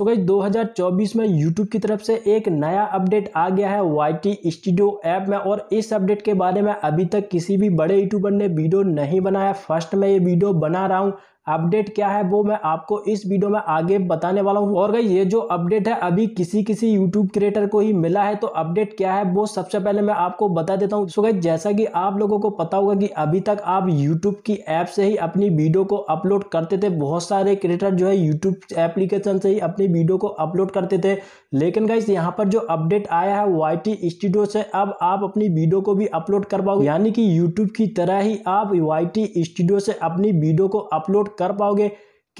तो गई 2024 में YouTube की तरफ से एक नया अपडेट आ गया है YT स्टूडियो ऐप में और इस अपडेट के बारे में अभी तक किसी भी बड़े यूट्यूबर ने वीडियो नहीं बनाया फर्स्ट में ये वीडियो बना रहा हूँ अपडेट क्या है वो मैं आपको इस वीडियो में आगे बताने वाला हूँ और गई ये जो अपडेट है अभी किसी किसी यूट्यूब क्रिएटर को ही मिला है तो अपडेट क्या है वो सबसे पहले मैं आपको बता देता हूँ सो गई जैसा कि आप लोगों को पता होगा कि अभी तक आप यूट्यूब की ऐप से ही अपनी वीडियो को अपलोड करते थे बहुत सारे क्रिएटर जो है यूट्यूब एप्लीकेशन से ही अपनी वीडियो को अपलोड करते थे लेकिन गाइस यहाँ पर जो अपडेट आया है वाई टी स्टूडियो से अब आप अपनी वीडियो को भी अपलोड कर पाओगे यानी कि यूट्यूब की तरह ही आप वाई टी स्टूडियो से अपनी वीडियो को अपलोड कर पाओगे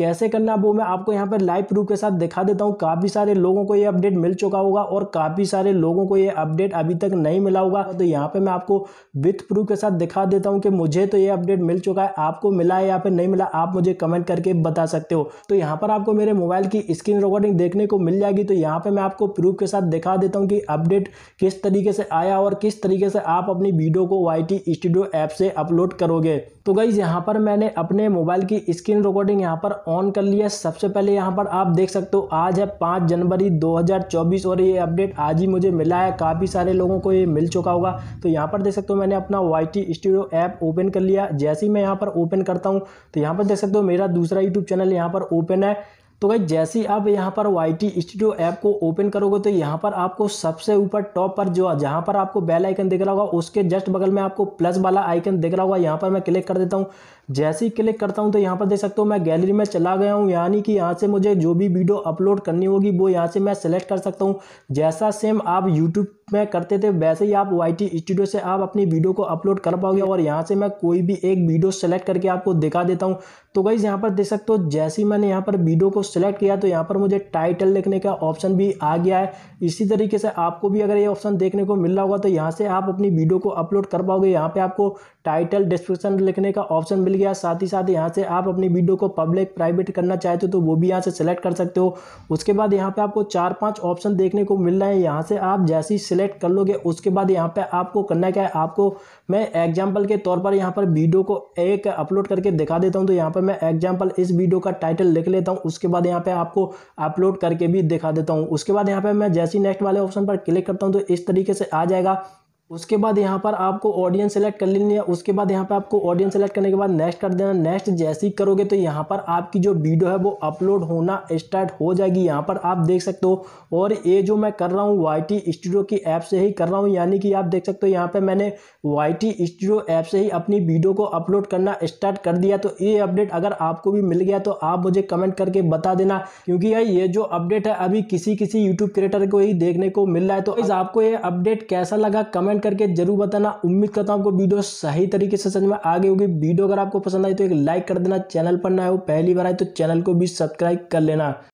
कैसे करना वो मैं आपको यहाँ पर लाइव प्रूफ के साथ दिखा देता हूँ काफ़ी सारे लोगों को ये अपडेट मिल चुका होगा और काफ़ी सारे लोगों को ये अपडेट अभी तक नहीं मिला होगा तो यहाँ पर मैं आपको विथ प्रूफ के साथ दिखा देता हूँ कि मुझे तो ये अपडेट मिल चुका है आपको मिला है या फिर नहीं मिला आप मुझे कमेंट करके बता सकते हो तो यहाँ पर आपको मेरे मोबाइल की स्क्रीन रिकॉर्डिंग देखने को मिल जाएगी तो यहाँ पर मैं आपको प्रूफ के साथ दिखा देता हूँ कि अपडेट किस तरीके से आया और किस तरीके से आप अपनी वीडियो को वाई स्टूडियो ऐप से अपलोड करोगे तो गई यहाँ पर मैंने अपने मोबाइल की स्क्रीन रिकॉर्डिंग यहाँ पर ऑन कर लिया सबसे पहले यहाँ पर आप देख सकते हो आज है पाँच जनवरी 2024 और ये अपडेट आज ही मुझे मिला है काफ़ी सारे लोगों को ये मिल चुका होगा तो यहाँ पर देख सकते हो मैंने अपना Y T studio app open कर लिया जैसे ही मैं यहाँ पर ओपन करता हूँ तो यहाँ पर देख सकते हो मेरा दूसरा यूट्यूब चैनल यहाँ पर ओपन है तो भाई जैसे ही आप यहाँ पर वाई टी स्टूडियो ऐप को ओपन करोगे तो यहाँ पर आपको सबसे ऊपर टॉप पर जो जहाँ पर आपको बेल आइकन दिख रहा होगा उसके जस्ट बगल में आपको प्लस वाला आइकन दिख रहा होगा यहाँ पर मैं क्लिक कर देता हूँ जैसे ही क्लिक करता हूँ तो यहाँ पर देख सकते हो मैं गैलरी में चला गया हूँ यानी कि यहाँ से मुझे जो भी वीडियो अपलोड करनी होगी वो यहाँ से मैं सेलेक्ट कर सकता हूँ जैसा सेम आप यूट्यूब में करते थे वैसे ही आप वाई टी स्टूडियो से आप अपनी वीडियो को अपलोड कर पाओगे और यहाँ से मैं कोई भी एक वीडियो सेलेक्ट करके आपको दिखा देता हूँ तो गाइज़ यहाँ पर देख सकते हो जैसे ही मैंने यहाँ पर वीडियो को सिलेक्ट किया तो यहाँ पर मुझे टाइटल लिखने का ऑप्शन भी आ गया है इसी तरीके से आपको भी अगर ये ऑप्शन देखने को मिल रहा होगा तो यहाँ से आप अपनी वीडियो को अपलोड कर पाओगे यहाँ पर आपको टाइटल डिस्क्रिप्शन लिखने का ऑप्शन मिल गया साथ ही साथ यहाँ से आप अपनी वीडियो को पब्लिक प्राइवेट करना चाहते हो तो वो भी यहाँ से सिलेक्ट कर सकते हो उसके बाद यहाँ पे आपको चार पांच ऑप्शन देखने को मिल रहे हैं यहाँ से आप जैसे ही सिलेक्ट कर लोगे उसके बाद यहाँ पे आपको करना क्या है आपको मैं एग्जाम्पल के तौर पर यहाँ पर वीडियो को एक अपलोड करके दिखा देता हूँ तो यहाँ पर मैं एग्जाम्पल इस वीडियो का टाइटल लिख लेता हूँ उसके बाद यहाँ पर आपको अपलोड करके भी दिखा देता हूँ उसके बाद यहाँ पर मैं जैसी नेक्स्ट वाले ऑप्शन पर क्लिक करता हूँ तो इस तरीके से आ जाएगा उसके बाद यहाँ पर आपको ऑडियंस सेलेक्ट कर लेनी है उसके बाद यहाँ पर आपको ऑडियंस सेलेक्ट करने के बाद नेक्स्ट कर देना नेक्स्ट जैसे ही करोगे तो यहाँ पर आपकी जो वीडियो है वो अपलोड होना स्टार्ट हो जाएगी यहाँ पर आप देख सकते हो और ये जो मैं कर रहा हूँ वाई स्टूडियो की ऐप से ही कर रहा हूँ यानी कि आप देख सकते हो यहाँ पर मैंने वाई स्टूडियो ऐप से ही अपनी वीडियो को अपलोड करना स्टार्ट कर दिया तो ये अपडेट अगर आपको भी मिल गया तो आप मुझे कमेंट करके बता देना क्योंकि ये जो अपडेट है अभी किसी किसी यूट्यूब क्रिएटर को ही देखने को मिल रहा है तो आपको ये अपडेट कैसा लगा कमेंट कमेंट करके जरूर बताना उम्मीद करता हूँ आपको वीडियो सही तरीके से समझ में आगे होगी वीडियो अगर आपको पसंद आई तो एक लाइक कर देना चैनल पर ना हो पहली बार आए तो चैनल को भी सब्सक्राइब कर लेना